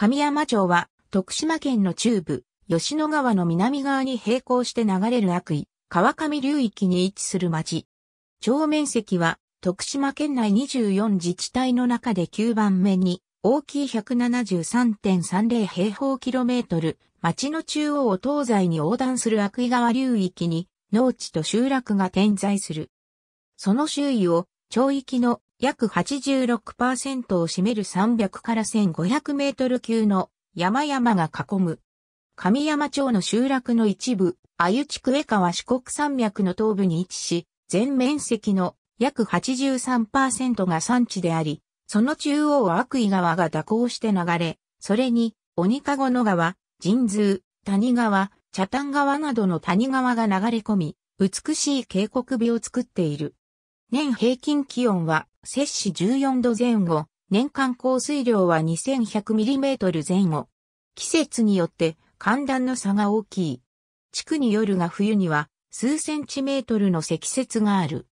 神山町は、徳島県の中部、吉野川の南側に並行して流れる悪意、川上流域に位置する町。町面積は、徳島県内24自治体の中で9番目に、大きい173.30平方キロメートル、町の中央を東西に横断する悪意川流域に、農地と集落が点在する。その周囲を、町域の約86%を占める300から1500メートル級の山々が囲む。上山町の集落の一部、あゆ地区江川四国山脈の東部に位置し、全面積の約83%が山地であり、その中央は悪意川が蛇行して流れ、それに、鬼ごの川、神通、谷川、茶谷川などの谷川が流れ込み、美しい渓谷美を作っている。年平均気温は摂氏14度前後、年間降水量は 2100mm 前後。季節によって寒暖の差が大きい。地区によるが冬には数センチメートルの積雪がある。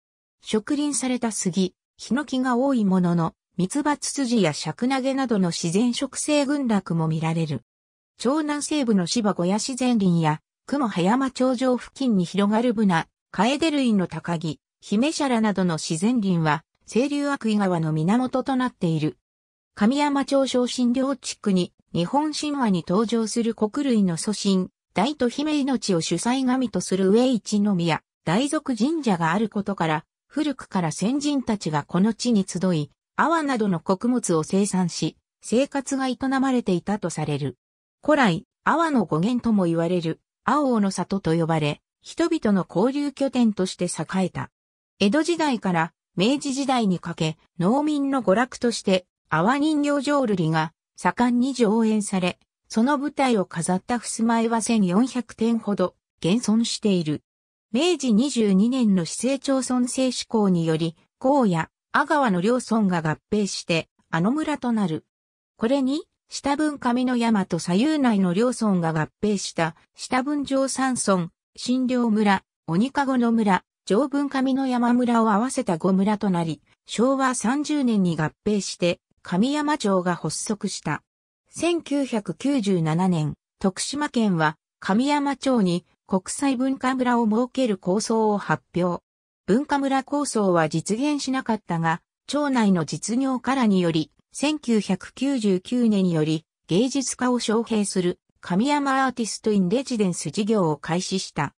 植林された杉、ヒノキが多いものの、蜜葉ツツジやクナゲなどの自然植生群落も見られる。長南西部の芝小屋自然林や、雲葉山頂上付近に広がるブナ、カエデ類の高木、姫シャラなどの自然林は、清流悪意川の源となっている。神山町昇進領地区に、日本神話に登場する国類の祖神、大と姫命を主催神とする上一宮、大族神社があることから、古くから先人たちがこの地に集い、阿波などの穀物を生産し、生活が営まれていたとされる。古来、阿波の語源とも言われる、青の里と呼ばれ、人々の交流拠点として栄えた。江戸時代から明治時代にかけ、農民の娯楽として、阿波人形浄瑠璃が盛んに上演され、その舞台を飾った襖絵は1400点ほど現存している。明治22年の市政町村制施行により、高野、阿川の両村が合併して、あの村となる。これに、下分上の山と左右内の両村が合併した、下分上山村、新領村、鬼籠の村、上文上の山村を合わせた五村となり、昭和30年に合併して、上山町が発足した。1997年、徳島県は上山町に国際文化村を設ける構想を発表。文化村構想は実現しなかったが、町内の実業からにより、1999年により芸術家を招聘する神山アーティストインレジデンス事業を開始した。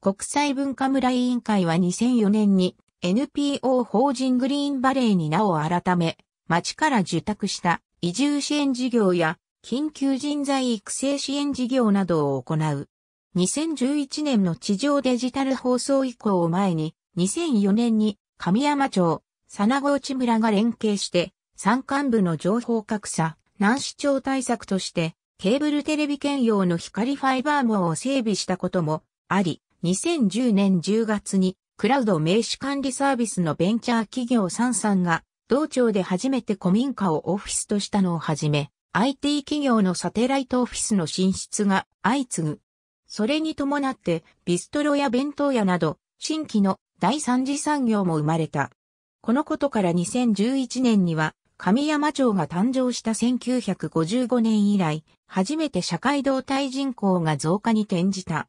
国際文化村委員会は2004年に NPO 法人グリーンバレーに名を改め、町から受託した移住支援事業や緊急人材育成支援事業などを行う。2011年の地上デジタル放送以降を前に、2004年に神山町、佐子内村が連携して、山間部の情報格差、難視町対策として、ケーブルテレビ兼用の光ファイバー網を整備したこともあり、2010年10月にクラウド名刺管理サービスのベンチャー企業サンサンが同庁で初めて古民家をオフィスとしたのをはじめ IT 企業のサテライトオフィスの進出が相次ぐ。それに伴ってビストロや弁当屋など新規の第三次産業も生まれた。このことから2011年には神山町が誕生した1955年以来、初めて社会動態人口が増加に転じた。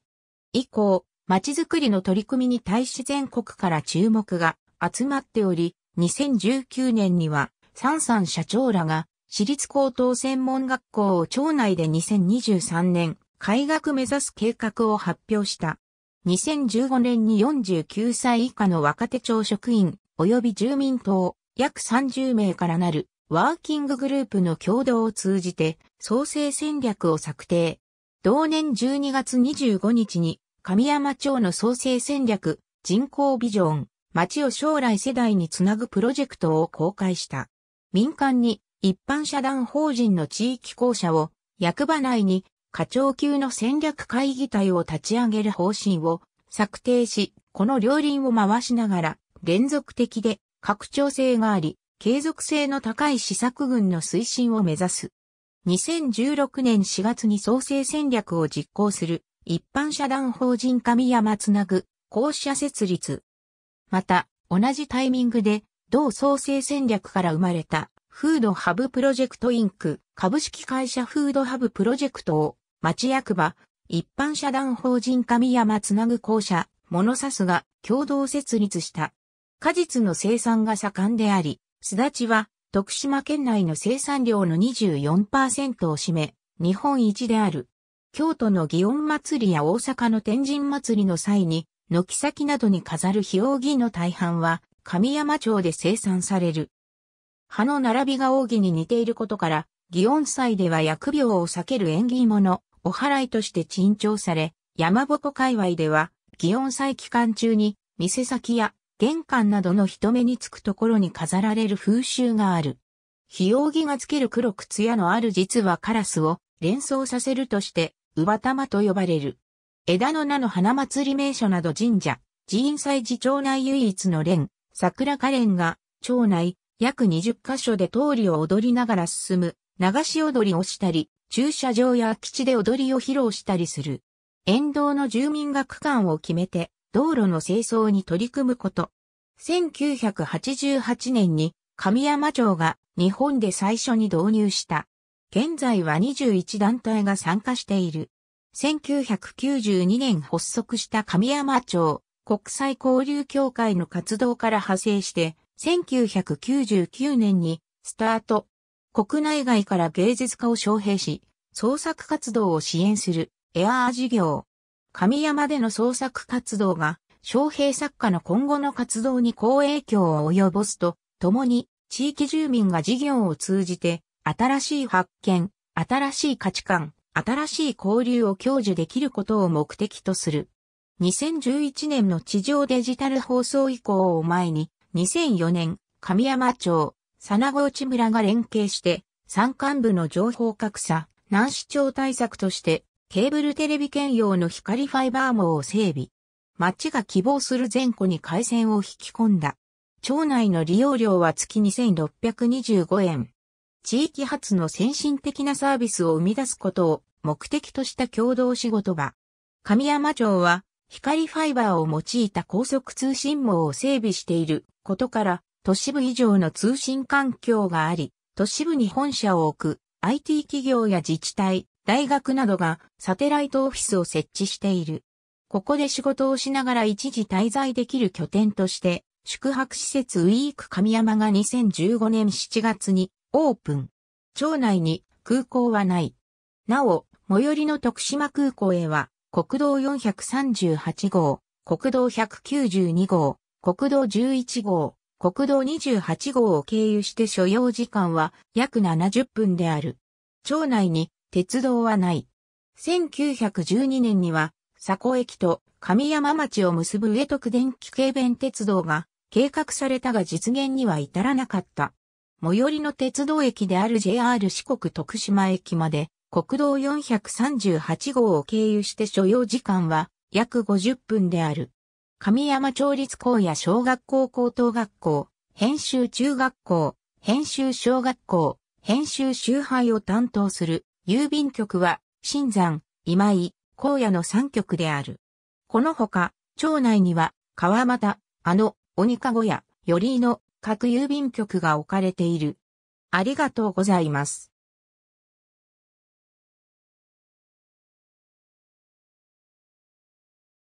以降、街づくりの取り組みに対し全国から注目が集まっており、2019年には、サンサン社長らが、私立高等専門学校を町内で2023年、開学目指す計画を発表した。2015年に49歳以下の若手町職員、及び住民等、約30名からなる、ワーキンググループの共同を通じて、創生戦略を策定。同年12月25日に、神山町の創生戦略、人口ビジョン、町を将来世代につなぐプロジェクトを公開した。民間に一般社団法人の地域公社を役場内に課長級の戦略会議体を立ち上げる方針を策定し、この両輪を回しながら連続的で拡張性があり、継続性の高い施策群の推進を目指す。2016年4月に創生戦略を実行する一般社団法人神山つなぐ公社設立。また、同じタイミングで、同創生戦略から生まれた、フードハブプロジェクトインク、株式会社フードハブプロジェクトを、町役場、一般社団法人神山つなぐ公社、モノサスが共同設立した。果実の生産が盛んであり、すだちは徳島県内の生産量の24%を占め、日本一である。京都の祇園祭や大阪の天神祭の際に、軒先などに飾る日扇の大半は、神山町で生産される。葉の並びが扇に似ていることから、祇園祭では薬病を避ける縁起物、お祓いとして珍重され、山こ界隈では、祇園祭期間中に、店先や玄関などの人目につくところに飾られる風習がある。日扇がつける黒く艶のある実はカラスを連想させるとして、う玉と呼ばれる。枝の名の花祭り名所など神社、寺院祭寺町内唯一の連、桜花蓮が、町内、約20カ所で通りを踊りながら進む、流し踊りをしたり、駐車場や空き地で踊りを披露したりする。沿道の住民が区間を決めて、道路の清掃に取り組むこと。1988年に、神山町が日本で最初に導入した現在は21団体が参加している。1992年発足した神山町国際交流協会の活動から派生して、1999年にスタート。国内外から芸術家を招聘し、創作活動を支援するエアー事業。神山での創作活動が、招聘作家の今後の活動に好影響を及ぼすと、ともに地域住民が事業を通じて新しい発見、新しい価値観、新しい交流を享受できることを目的とする。2011年の地上デジタル放送以降を前に、2004年、神山町、佐子内村が連携して、山間部の情報格差、南市町対策として、ケーブルテレビ兼用の光ファイバー網を整備。町が希望する前後に回線を引き込んだ。町内の利用料は月2625円。地域発の先進的なサービスを生み出すことを目的とした共同仕事場。神山町は光ファイバーを用いた高速通信網を整備していることから都市部以上の通信環境があり、都市部に本社を置く IT 企業や自治体、大学などがサテライトオフィスを設置している。ここで仕事をしながら一時滞在できる拠点として、宿泊施設ウィーク神山が2015年7月にオープン。町内に空港はない。なお、最寄りの徳島空港へは、国道438号、国道192号、国道11号、国道28号を経由して所要時間は約70分である。町内に鉄道はない。1912年には、佐古駅と上山町を結ぶ上徳電気軽便鉄道が計画されたが実現には至らなかった。最寄りの鉄道駅である JR 四国徳島駅まで国道438号を経由して所要時間は約50分である。神山町立高野小学校高等学校、編集中学校、編集小学校、編集集配を担当する郵便局は新山、今井、高野の3局である。このほか、町内には川又、あの、鬼籠や、寄居の、各郵便局が置かれている。ありがとうございます。